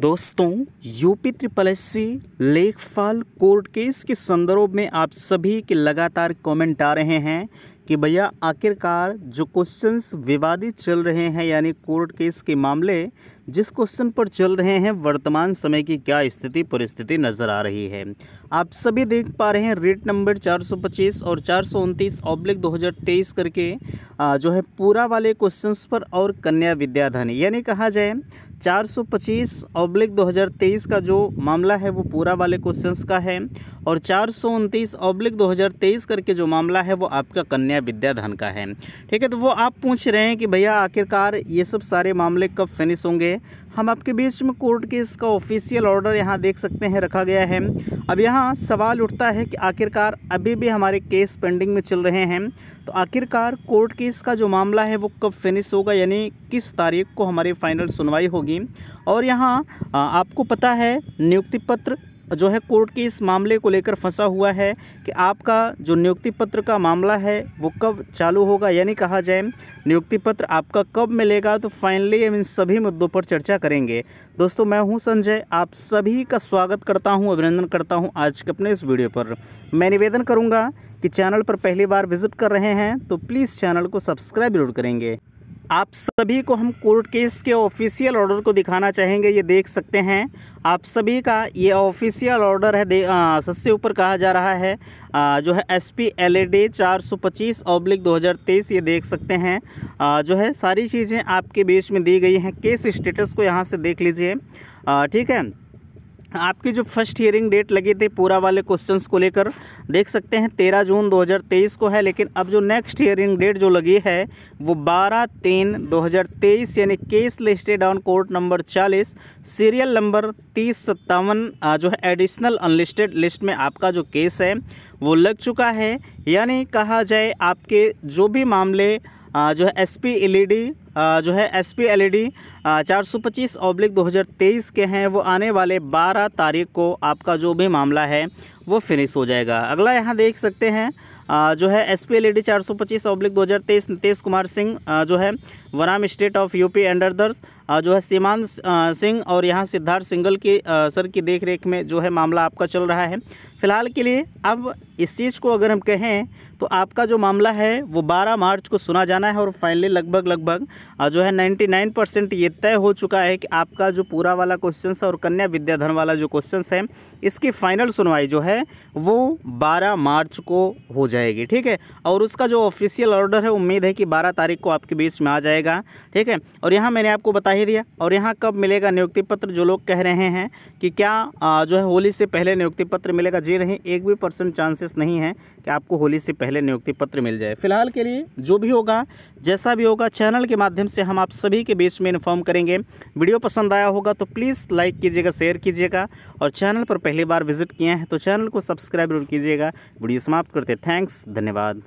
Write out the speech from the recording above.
दोस्तों UP triple S C लेखपाल court case के संदर्भ में आप सभी के लगातार कमेंट आ रहे हैं कि भैया आखिरकार जो क्वेश्चंस विवादित चल रहे हैं यानी कोर्ट केस के मामले जिस क्वेश्चन पर चल रहे हैं वर्तमान समय की क्या स्थिति परिस्थिति नज़र आ रही है आप सभी देख पा रहे हैं रेट नंबर 425 और चार सौ ऑब्लिक 2023 करके जो है पूरा वाले क्वेश्चंस पर और कन्या विद्याधन यानी कहा जाए 425 ऑब्लिक 2023 का जो मामला है वो पूरा वाले क्वेश्चंस का है और चार सौ ऑब्लिक 2023 करके जो मामला है वो आपका कन्या विद्याधन का है ठीक है तो वो आप पूछ रहे हैं कि भैया आखिरकार ये सब सारे मामले कब फिनिश होंगे हम आपके बीच में कोर्ट के इसका ऑफिशियल ऑर्डर यहाँ देख सकते हैं रखा गया है अब यहाँ सवाल उठता है कि आखिरकार अभी भी हमारे केस पेंडिंग में चल रहे हैं तो आखिरकार कोर्ट केस का जो मामला है वो कब फिनिश होगा यानी किस तारीख को हमारी फाइनल सुनवाई होगी होगी और यहाँ आपको पता है नियुक्ति पत्र जो है कोर्ट के इस मामले को लेकर फंसा हुआ है कि आपका जो नियुक्ति पत्र का मामला है वो कब चालू होगा यानी कहा जाए नियुक्ति पत्र आपका कब मिलेगा तो फाइनली हम इन सभी मुद्दों पर चर्चा करेंगे दोस्तों मैं हूं संजय आप सभी का स्वागत करता हूं अभिनंदन करता हूं आज के अपने इस वीडियो पर मैं निवेदन करूँगा कि चैनल पर पहली बार विजिट कर रहे हैं तो प्लीज़ चैनल को सब्सक्राइब जरूर करेंगे आप सभी को हम कोर्ट केस के ऑफिशियल ऑर्डर को दिखाना चाहेंगे ये देख सकते हैं आप सभी का ये ऑफिशियल ऑर्डर है दे सबसे ऊपर कहा जा रहा है आ, जो है S P L A D चार सौ पच्चीस ऑब्लिक दो हज़ार तेईस ये देख सकते हैं आ, जो है सारी चीज़ें आपके बीच में दी गई हैं केस स्टेटस को यहाँ से देख लीजिए ठीक है आपकी जो फर्स्ट हियरिंग डेट लगी थी पूरा वाले क्वेश्चंस को लेकर देख सकते हैं तेरह जून 2023 को है लेकिन अब जो नेक्स्ट हियरिंग डेट जो लगी है वो बारह तीन 2023 यानी case listed on court number 40 serial number तीस सत्तावन जो है एडिशनल अनलिस्टेड लिस्ट में आपका जो केस है वो लग चुका है यानी कहा जाए आपके जो भी मामले जो है एस पी जो है S P L E D चार सौ पच्चीस ऑब्लिक दो हज़ार तेईस के हैं वो आने वाले बारह तारीख को आपका जो भी मामला है वो फिनिश हो जाएगा अगला यहाँ देख सकते हैं जो है S P L E D चार सौ पच्चीस ऑब्लिक दो हज़ार तेईस नितेश कुमार सिंह जो है वराम स्टेट ऑफ यूपी अंडर दर्ज जो है सीमांत सिंह और यहाँ सिद्धार्थ सिंगल की सर की रेख में जो है मामला आपका चल रहा है फिलहाल के लिए अब इस चीज़ को अगर हम कहें तो आपका जो मामला है वो 12 मार्च को सुना जाना है और फाइनली लगभग लगभग जो है 99 परसेंट ये तय हो चुका है कि आपका जो पूरा वाला क्वेश्चन है और कन्या विद्याधन वाला जो क्वेश्चन है इसकी फाइनल सुनवाई जो है वो बारह मार्च को हो जाएगी ठीक है और उसका जो ऑफिशियल ऑर्डर है उम्मीद है कि बारह तारीख को आपके बीच में आ जाएगा ठीक है और यहाँ मैंने आपको बता ही दिया और यहाँ कब मिलेगा नियुक्ति पत्र जो लोग कह रहे हैं कि क्या जो है होली से पहले नियुक्ति पत्र मिलेगा जी नहीं एक भी परसेंट चांसेस नहीं है कि आपको होली से पहले नियुक्ति पत्र मिल जाए फिलहाल के लिए जो भी होगा जैसा भी होगा चैनल के माध्यम माध्यम से हम आप सभी के बीच में इन्फॉर्म करेंगे वीडियो पसंद आया होगा तो प्लीज़ लाइक कीजिएगा शेयर कीजिएगा और चैनल पर पहली बार विजिट किए हैं तो चैनल को सब्सक्राइब जरूर कीजिएगा वीडियो समाप्त करते थैंक्स धन्यवाद